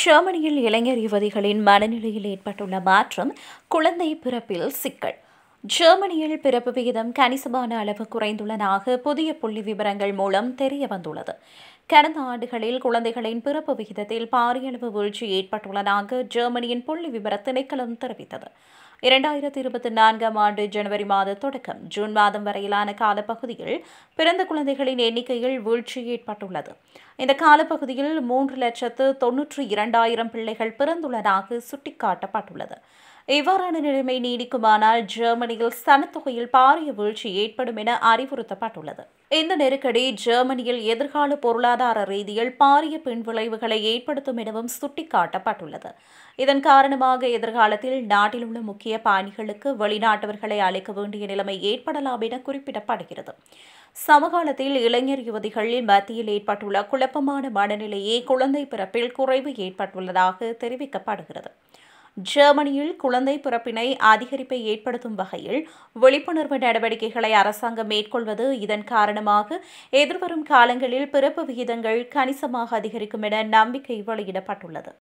ஜெர்மனியில் இளைஞர் யுவதிகளின் மனநிலையில் ஏற்பட்டுள்ள மாற்றம் குழந்தை பிறப்பில் சிக்கல் ஜெர்மனியில் பிறப்பு விகிதம் கணிசமான அளவு குறைந்துள்ளதாக புதிய புள்ளி விவரங்கள் மூலம் தெரிய வந்துள்ளது கடந்த ஆண்டுகளில் குழந்தைகளின் பிறப்பு விகிதத்தில் பாரியளவு வீழ்ச்சி ஏற்பட்டுள்ளதாக ஜெர்மனியின் புள்ளி விவர திணைக்களம் தெரிவித்தது இரண்டாயிரத்தி இருபத்தி நான்காம் ஆண்டு ஜனவரி மாத தொடக்கம் ஜூன் மாதம் வரையிலான காலப்பகுதியில் பிறந்த குழந்தைகளின் எண்ணிக்கையில் வீழ்ச்சி ஏற்பட்டுள்ளது இந்த காலப்பகுதியில் மூன்று லட்சத்து தொன்னூற்று இரண்டாயிரம் பிள்ளைகள் பிறந்துள்ளதாக சுட்டிக்காட்டப்பட்டுள்ளது இவ்வாறான நிலைமை நீடிக்குமானால் ஜெர்மனியில் சனத்தொகையில் பாரிய வீழ்ச்சி ஏற்படும் என அறிவுறுத்தப்பட்டுள்ளது இந்த நெருக்கடி ஜெர்மனியில் எதிர்கால பொருளாதார ரீதியில் பாரிய பின்விளைவுகளை ஏற்படுத்தும் எனவும் சுட்டிக்காட்டப்பட்டுள்ளது இதன் காரணமாக எதிர்காலத்தில் நாட்டில் உள்ள முக்கிய பயணிகளுக்கு வெளிநாட்டவர்களை அழைக்க வேண்டிய நிலைமை ஏற்படலாம் என குறிப்பிடப்படுகிறது சமகாலத்தில் இளைஞர் யுவதிகளில் மத்தியில் ஏற்பட்டுள்ள குழப்பமான மனநிலையே குழந்தை பிறப்பில் குறைவு ஏற்பட்டுள்ளதாக தெரிவிக்கப்படுகிறது ஜெர்மனியில் குழந்தை பிறப்பினை அதிகரிப்பை ஏற்படுத்தும் வகையில் விழிப்புணர்வு நடவடிக்கைகளை அரசாங்கம் மேற்கொள்வது இதன் காரணமாக எதிர்வரும் காலங்களில் பிறப்பு விகிதங்கள் கணிசமாக அதிகரிக்கும் என நம்பிக்கை வெளியிடப்பட்டுள்ளது